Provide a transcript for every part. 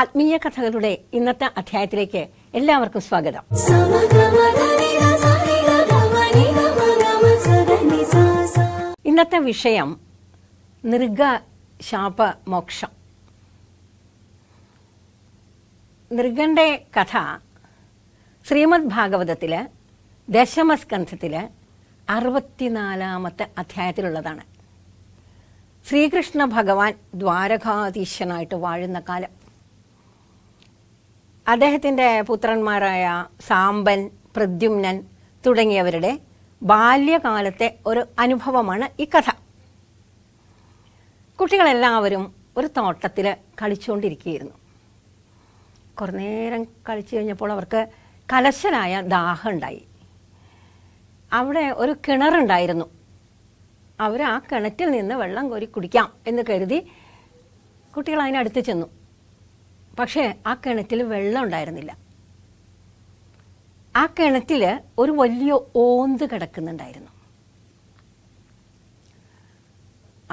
ആത്മീയ കഥകളുടെ ഇന്നത്തെ അധ്യായത്തിലേക്ക് എല്ലാവർക്കും സ്വാഗതം ഇന്നത്തെ വിഷയം നൃഗ ശാപ മോക്ഷം നൃഗന്റെ കഥ ശ്രീമദ് ഭാഗവതത്തില് ദശമസ്കന്ധത്തില് അറുപത്തിനാലാമത്തെ അധ്യായത്തിലുള്ളതാണ് ശ്രീകൃഷ്ണ ഭഗവാൻ ദ്വാരകാധീശനായിട്ട് വാഴുന്ന കാലം അദ്ദേഹത്തിൻ്റെ പുത്രന്മാരായ സാമ്പൻ പ്രദ്യുമ്നൻ തുടങ്ങിയവരുടെ ബാല്യകാലത്തെ ഒരു അനുഭവമാണ് ഈ കഥ കുട്ടികളെല്ലാവരും ഒരു തോട്ടത്തിൽ കളിച്ചുകൊണ്ടിരിക്കുകയായിരുന്നു കുറേ നേരം കളിച്ചു കഴിഞ്ഞപ്പോൾ അവർക്ക് കലശനായ ദാഹം ഉണ്ടായി അവിടെ ഒരു കിണറുണ്ടായിരുന്നു അവർ ആ കിണറ്റിൽ നിന്ന് വെള്ളം കോരി കുടിക്കാം എന്ന് കരുതി കുട്ടികൾ അതിനടുത്ത് ചെന്നു പക്ഷേ ആ കിണറ്റിൽ വെള്ളം ഉണ്ടായിരുന്നില്ല ആ കിണറ്റിൽ ഒരു വലിയ ഓന്ത് കിടക്കുന്നുണ്ടായിരുന്നു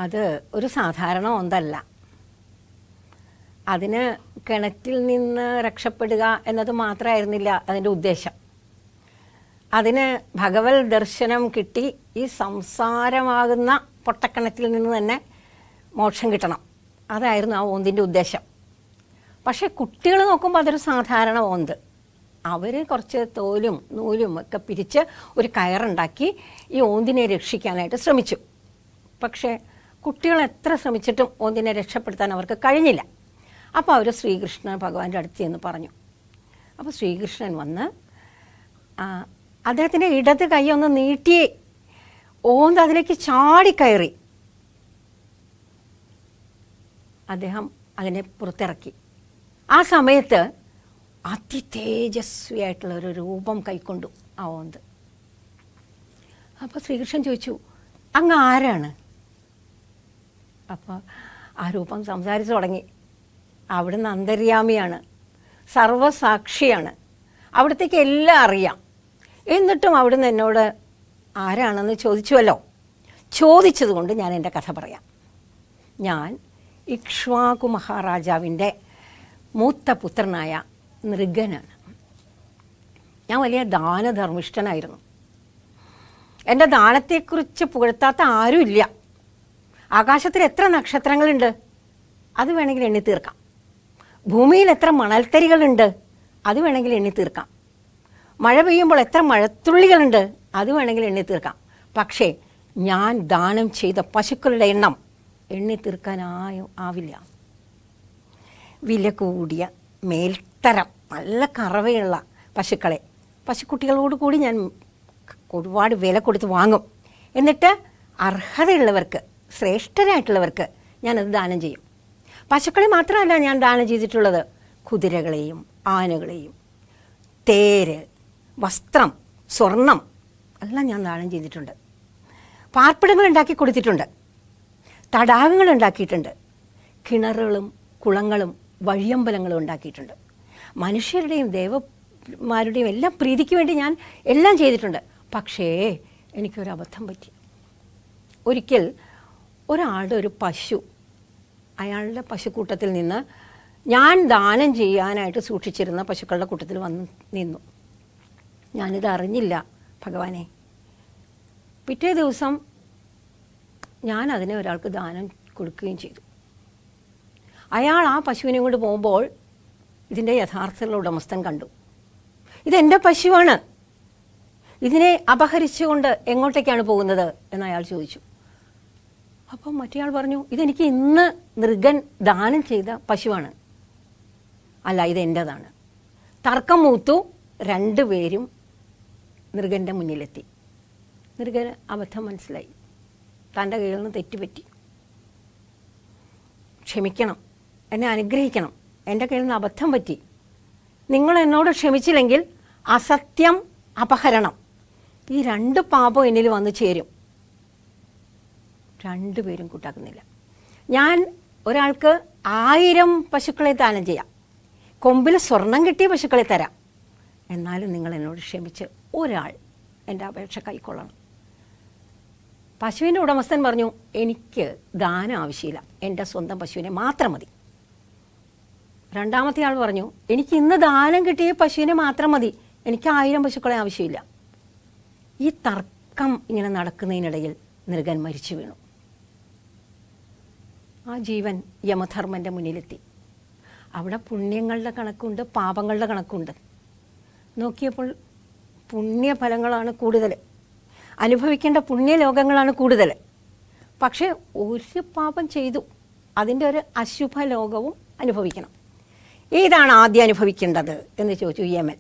അത് ഒരു സാധാരണ ഓന്തല്ല അതിന് കിണറ്റിൽ നിന്ന് രക്ഷപ്പെടുക എന്നത് മാത്രമായിരുന്നില്ല അതിൻ്റെ ഉദ്ദേശം അതിന് ഭഗവത് ദർശനം കിട്ടി ഈ സംസാരമാകുന്ന പൊട്ടക്കിണറ്റിൽ നിന്ന് തന്നെ മോക്ഷം കിട്ടണം അതായിരുന്നു ആ ഓന്തിൻ്റെ ഉദ്ദേശം പക്ഷേ കുട്ടികൾ നോക്കുമ്പോൾ അതൊരു സാധാരണ ഓന്ത് അവർ കുറച്ച് തോലും നൂലും ഒക്കെ പിരിച്ച് ഒരു കയറുണ്ടാക്കി ഈ ഓന്തിനെ രക്ഷിക്കാനായിട്ട് ശ്രമിച്ചു പക്ഷേ കുട്ടികൾ എത്ര ശ്രമിച്ചിട്ടും ഓന്തിനെ രക്ഷപ്പെടുത്താൻ അവർക്ക് കഴിഞ്ഞില്ല അപ്പോൾ അവർ ശ്രീകൃഷ്ണൻ ഭഗവാന്റെ അടുത്ത് എന്ന് പറഞ്ഞു അപ്പോൾ ശ്രീകൃഷ്ണൻ വന്ന് അദ്ദേഹത്തിൻ്റെ ഇടത് കൈ ഒന്ന് നീട്ടി ഓന്ത് അതിലേക്ക് ചാടിക്കയറി അദ്ദേഹം അതിനെ പുറത്തിറക്കി ആ സമയത്ത് അതിതേജസ്വിയായിട്ടുള്ള ഒരു രൂപം കൈക്കൊണ്ടു ആ ഓന്ത് അപ്പോൾ ശ്രീകൃഷ്ണൻ ചോദിച്ചു അങ്ങ് ആരാണ് അപ്പോൾ ആ രൂപം സംസാരിച്ചു തുടങ്ങി അവിടുന്ന് അന്തര്യാമിയാണ് സർവസാക്ഷിയാണ് അവിടത്തേക്ക് എല്ലാം അറിയാം എന്നിട്ടും അവിടുന്ന് എന്നോട് ആരാണെന്ന് ചോദിച്ചുവല്ലോ ചോദിച്ചതുകൊണ്ട് ഞാൻ എൻ്റെ കഥ പറയാം ഞാൻ ഇക്ഷ്വാകു മഹാരാജാവിൻ്റെ മൂത്ത പുത്രനായ നൃഗനാണ് ഞാൻ വലിയ ദാനധർമ്മിഷ്ഠനായിരുന്നു എൻ്റെ ദാനത്തെക്കുറിച്ച് പുകഴ്ത്താത്ത ആരുമില്ല ആകാശത്തിൽ എത്ര നക്ഷത്രങ്ങളുണ്ട് അത് വേണമെങ്കിൽ എണ്ണി തീർക്കാം ഭൂമിയിൽ എത്ര മണൽത്തരികളുണ്ട് അത് വേണമെങ്കിൽ എണ്ണി തീർക്കാം മഴ പെയ്യുമ്പോൾ എത്ര മഴത്തുള്ളികളുണ്ട് അത് വേണമെങ്കിൽ എണ്ണി തീർക്കാം പക്ഷേ ഞാൻ ദാനം ചെയ്ത പശുക്കളുടെ എണ്ണം എണ്ണി തീർക്കാനായോ ആവില്ല വില കൂടിയ മേൽത്തരം നല്ല കറവയുള്ള പശുക്കളെ പശുക്കുട്ടികളോട് കൂടി ഞാൻ ഒരുപാട് വില കൊടുത്ത് വാങ്ങും എന്നിട്ട് അർഹതയുള്ളവർക്ക് ശ്രേഷ്ഠരായിട്ടുള്ളവർക്ക് ഞാനത് ദാനം ചെയ്യും പശുക്കളെ മാത്രമല്ല ഞാൻ ദാനം ചെയ്തിട്ടുള്ളത് കുതിരകളെയും ആനകളെയും തേര് വസ്ത്രം സ്വർണം എല്ലാം ഞാൻ ദാനം ചെയ്തിട്ടുണ്ട് പാർപ്പിടങ്ങൾ ഉണ്ടാക്കി കൊടുത്തിട്ടുണ്ട് തടാകങ്ങൾ ഉണ്ടാക്കിയിട്ടുണ്ട് കിണറുകളും കുളങ്ങളും വഴിയമ്പലങ്ങൾ ഉണ്ടാക്കിയിട്ടുണ്ട് മനുഷ്യരുടെയും ദേവന്മാരുടെയും എല്ലാം പ്രീതിക്ക് വേണ്ടി ഞാൻ എല്ലാം ചെയ്തിട്ടുണ്ട് പക്ഷേ എനിക്കൊരു അബദ്ധം പറ്റി ഒരിക്കൽ ഒരാളുടെ ഒരു പശു അയാളുടെ പശുക്കൂട്ടത്തിൽ നിന്ന് ഞാൻ ദാനം ചെയ്യാനായിട്ട് സൂക്ഷിച്ചിരുന്ന പശുക്കളുടെ കൂട്ടത്തിൽ വന്ന് നിന്നു ഞാനിത് അറിഞ്ഞില്ല ഭഗവാനെ പിറ്റേ ദിവസം ഞാൻ അതിനെ ഒരാൾക്ക് ദാനം കൊടുക്കുകയും ചെയ്തു അയാൾ ആ പശുവിനെ കൊണ്ട് പോകുമ്പോൾ ഇതിൻ്റെ യഥാർത്ഥത്തിലുള്ള ഉടമസ്ഥൻ കണ്ടു ഇതെൻ്റെ പശുവാണ് ഇതിനെ അപഹരിച്ചുകൊണ്ട് എങ്ങോട്ടേക്കാണ് പോകുന്നത് എന്ന് അയാൾ ചോദിച്ചു അപ്പം മറ്റേയാൾ പറഞ്ഞു ഇതെനിക്ക് ഇന്ന് മൃഗൻ ദാനം ചെയ്ത പശുവാണ് അല്ല ഇതെൻ്റേതാണ് തർക്കം മൂത്തു രണ്ടുപേരും മൃഗൻ്റെ മുന്നിലെത്തി മൃഗന് അബദ്ധം മനസ്സിലായി തൻ്റെ കയ്യിൽ നിന്ന് തെറ്റുപറ്റി ക്ഷമിക്കണം എന്നെ അനുഗ്രഹിക്കണം എൻ്റെ കയ്യിൽ നിന്ന് അബദ്ധം പറ്റി നിങ്ങൾ എന്നോട് ക്ഷമിച്ചില്ലെങ്കിൽ അസത്യം അപഹരണം ഈ രണ്ട് പാപം എന്നിൽ വന്നു ചേരും രണ്ടുപേരും കൂട്ടാക്കുന്നില്ല ഞാൻ ഒരാൾക്ക് ആയിരം പശുക്കളെ ദാനം ചെയ്യാം കൊമ്പിൽ സ്വർണം കിട്ടിയ പശുക്കളെ തരാം എന്നാലും നിങ്ങൾ എന്നോട് ക്ഷമിച്ച് ഒരാൾ എൻ്റെ അപേക്ഷ കൈക്കൊള്ളണം പശുവിൻ്റെ ഉടമസ്ഥൻ പറഞ്ഞു എനിക്ക് ദാനം ആവശ്യമില്ല എൻ്റെ സ്വന്തം പശുവിനെ മാത്രം മതി രണ്ടാമത്തെ ആൾ പറഞ്ഞു എനിക്ക് ഇന്ന് ദാനം കിട്ടിയ പശുവിനെ മാത്രം മതി എനിക്ക് ആയിരം പശുക്കളെ ആവശ്യമില്ല ഈ തർക്കം ഇങ്ങനെ നടക്കുന്നതിനിടയിൽ നൃഗൻ മരിച്ചു വീണു ആ ജീവൻ യമധർമ്മൻ്റെ മുന്നിലെത്തി അവിടെ പുണ്യങ്ങളുടെ കണക്കുണ്ട് പാപങ്ങളുടെ കണക്കുണ്ട് നോക്കിയപ്പോൾ പുണ്യഫലങ്ങളാണ് കൂടുതൽ അനുഭവിക്കേണ്ട പുണ്യലോകങ്ങളാണ് കൂടുതൽ പക്ഷേ ഒരു പാപം ചെയ്തു അതിൻ്റെ ഒരു അശുഭ ലോകവും അനുഭവിക്കണം ഏതാണ് ആദ്യം അനുഭവിക്കേണ്ടത് എന്ന് ചോദിച്ചു യമൻ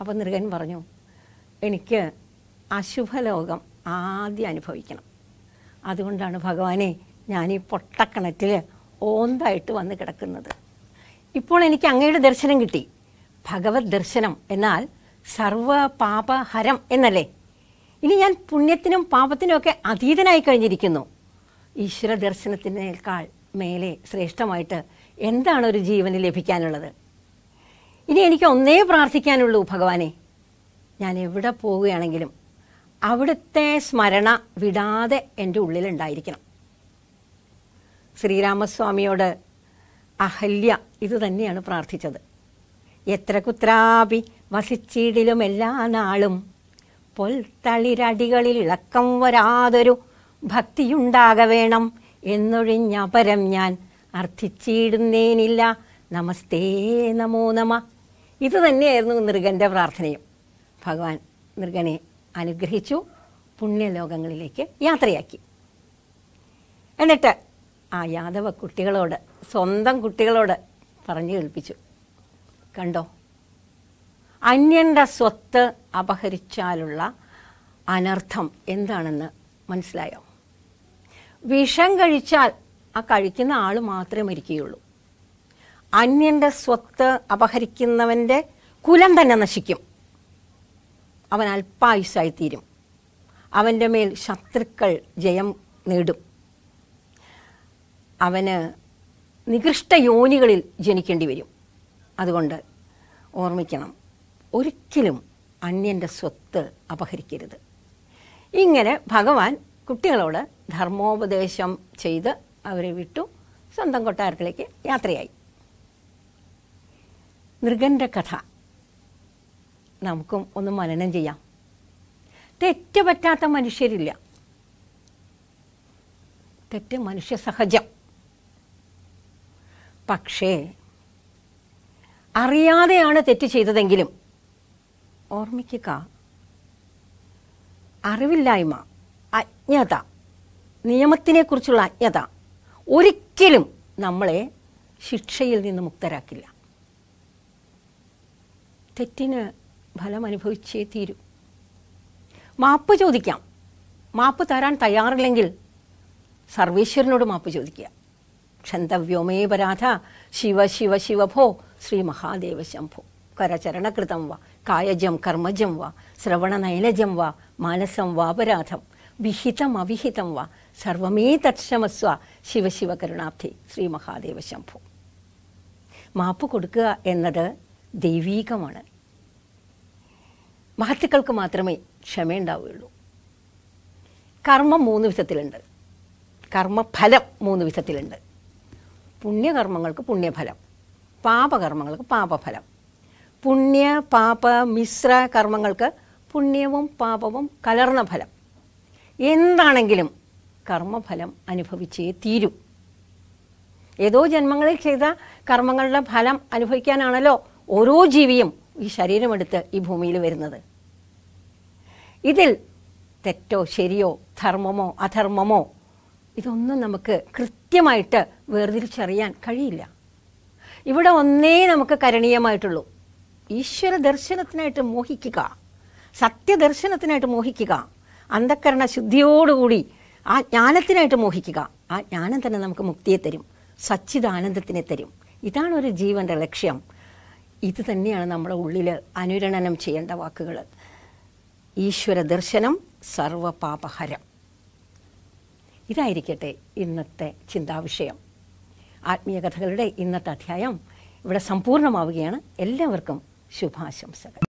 അപ്പോൾ നൃഗൻ പറഞ്ഞു എനിക്ക് അശുഭലോകം ആദ്യം അനുഭവിക്കണം അതുകൊണ്ടാണ് ഭഗവാനെ ഞാൻ ഈ പൊട്ടക്കിണറ്റിൽ ഓന്തായിട്ട് വന്ന് കിടക്കുന്നത് ഇപ്പോൾ എനിക്ക് അങ്ങയുടെ ദർശനം കിട്ടി ഭഗവത് ദർശനം എന്നാൽ സർവ പാപഹരം എന്നല്ലേ ഇനി ഞാൻ പുണ്യത്തിനും പാപത്തിനുമൊക്കെ അതീതനായി കഴിഞ്ഞിരിക്കുന്നു ഈശ്വര ദർശനത്തിനേക്കാൾ മേലെ ശ്രേഷ്ഠമായിട്ട് എന്താണ് ഒരു ജീവന് ലഭിക്കാനുള്ളത് ഇനി എനിക്ക് ഒന്നേ പ്രാർത്ഥിക്കാനുള്ളൂ ഭഗവാനെ ഞാൻ എവിടെ പോവുകയാണെങ്കിലും അവിടുത്തെ സ്മരണ വിടാതെ എൻ്റെ ഉള്ളിലുണ്ടായിരിക്കണം ശ്രീരാമസ്വാമിയോട് അഹല്യ ഇത് തന്നെയാണ് പ്രാർത്ഥിച്ചത് എത്ര കുത്രാപി വസിച്ചിടിലും എല്ലാ നാളും തളിരടികളിൽ ഇളക്കം വരാതൊരു ഭക്തിയുണ്ടാക വേണം എന്നൊഴിഞ്ഞപരം ഞാൻ അർത്ഥിച്ചിടുന്നേനില്ല നമസ്തേ നമോ നമ ഇത് തന്നെയായിരുന്നു നൃഗൻ്റെ പ്രാർത്ഥനയും ഭഗവാൻ നൃഗനെ അനുഗ്രഹിച്ചു പുണ്യലോകങ്ങളിലേക്ക് യാത്രയാക്കി എന്നിട്ട് ആ യാദവ കുട്ടികളോട് സ്വന്തം കുട്ടികളോട് പറഞ്ഞു കേൾപ്പിച്ചു കണ്ടോ അന്യൻ്റെ സ്വത്ത് അപഹരിച്ചാലുള്ള അനർത്ഥം എന്താണെന്ന് മനസ്സിലായോ വിഷം കഴിച്ചാൽ ആ കഴിക്കുന്ന ആൾ മാത്രമേ മരിക്കുകയുള്ളൂ അന്യൻ്റെ സ്വത്ത് അപഹരിക്കുന്നവൻ്റെ കുലം തന്നെ നശിക്കും അവൻ അല്പായുസായിത്തീരും അവൻ്റെ മേൽ ശത്രുക്കൾ ജയം നേടും അവന് നികൃഷ്ട യോനികളിൽ ജനിക്കേണ്ടി വരും അതുകൊണ്ട് ഓർമ്മിക്കണം ഒരിക്കലും അന്യൻ്റെ സ്വത്ത് അപഹരിക്കരുത് ഇങ്ങനെ ഭഗവാൻ കുട്ടികളോട് ധർമ്മോപദേശം ചെയ്ത് അവരെ വിട്ടു സ്വന്തം കൊട്ടാരത്തിലേക്ക് യാത്രയായി മൃഗൻ്റെ കഥ നമുക്കും ഒന്ന് മനനം ചെയ്യാം തെറ്റ് പറ്റാത്ത മനുഷ്യരില്ല തെറ്റ് മനുഷ്യ സഹജം പക്ഷേ അറിയാതെയാണ് തെറ്റ് ചെയ്തതെങ്കിലും ഓർമ്മിക്കുക അറിവില്ലായ്മ അജ്ഞത നിയമത്തിനെക്കുറിച്ചുള്ള അജ്ഞത ഒരിക്കലും നമ്മളെ ശിക്ഷയിൽ നിന്ന് മുക്തരാക്കില്ല തെറ്റിന് ഫലം അനുഭവിച്ചേ തീരൂ മാപ്പ് ചോദിക്കാം മാപ്പ് തരാൻ തയ്യാറില്ലെങ്കിൽ സർവേശ്വരനോട് മാപ്പ് ചോദിക്കുക ക്ഷന്തവ്യോമേ പരാധ ശിവ ശിവ ശിവഭോ ശ്രീ മഹാദേവ ശംഭോ കരചരണകൃതം വ കായജം കർമ്മജം വ ശ്രവണനൈലജം വ മാനസം വാപരാധം വിഹിതം അവിഹിതം വ സർവമേ തക്ഷമസ്വ ശിവശിവ കരുണാബ്ധി ശ്രീ മഹാദേവ ശംഭു മാപ്പ് കൊടുക്കുക എന്നത് ദൈവീകമാണ് മഹത്തുക്കൾക്ക് മാത്രമേ ക്ഷമയുണ്ടാവുകയുള്ളൂ കർമ്മം മൂന്ന് വിധത്തിലുണ്ട് കർമ്മഫലം മൂന്ന് വിധത്തിലുണ്ട് പുണ്യകർമ്മങ്ങൾക്ക് പുണ്യഫലം പാപകർമ്മങ്ങൾക്ക് പാപഫലം പുണ്യ പാപ മിശ്ര കർമ്മങ്ങൾക്ക് പുണ്യവും പാപവും കലർന്ന ഫലം എന്താണെങ്കിലും കർമ്മഫലം അനുഭവിച്ചേ തീരൂ ഏതോ ജന്മങ്ങളിൽ ചെയ്ത കർമ്മങ്ങളുടെ ഫലം അനുഭവിക്കാനാണല്ലോ ഓരോ ജീവിയും ഈ ശരീരമെടുത്ത് ഈ ഭൂമിയിൽ വരുന്നത് ഇതിൽ തെറ്റോ ശരിയോ ധർമ്മമോ അധർമ്മമോ ഇതൊന്നും നമുക്ക് കൃത്യമായിട്ട് വേർതിരിച്ചറിയാൻ കഴിയില്ല ഇവിടെ ഒന്നേ നമുക്ക് കരണീയമായിട്ടുള്ളൂ ഈശ്വര ദർശനത്തിനായിട്ട് മോഹിക്കുക സത്യദർശനത്തിനായിട്ട് മോഹിക്കുക അന്ധക്കരണ ശുദ്ധിയോടുകൂടി ആ ജ്ഞാനത്തിനായിട്ട് മോഹിക്കുക ആ ജ്ഞാനം തന്നെ നമുക്ക് മുക്തിയെ തരും സച്ചിദാനന്ദത്തിനെ തരും ഇതാണ് ഒരു ജീവൻ്റെ ലക്ഷ്യം ഇത് തന്നെയാണ് നമ്മുടെ ഉള്ളിൽ അനുരണനം ചെയ്യേണ്ട വാക്കുകൾ ഈശ്വര ദർശനം സർവപാപഹരം ഇതായിരിക്കട്ടെ ഇന്നത്തെ ചിന്താവിഷയം ആത്മീയ കഥകളുടെ ഇന്നത്തെ അധ്യായം ഇവിടെ സമ്പൂർണ്ണമാവുകയാണ് എല്ലാവർക്കും ശുഭാശംസകൾ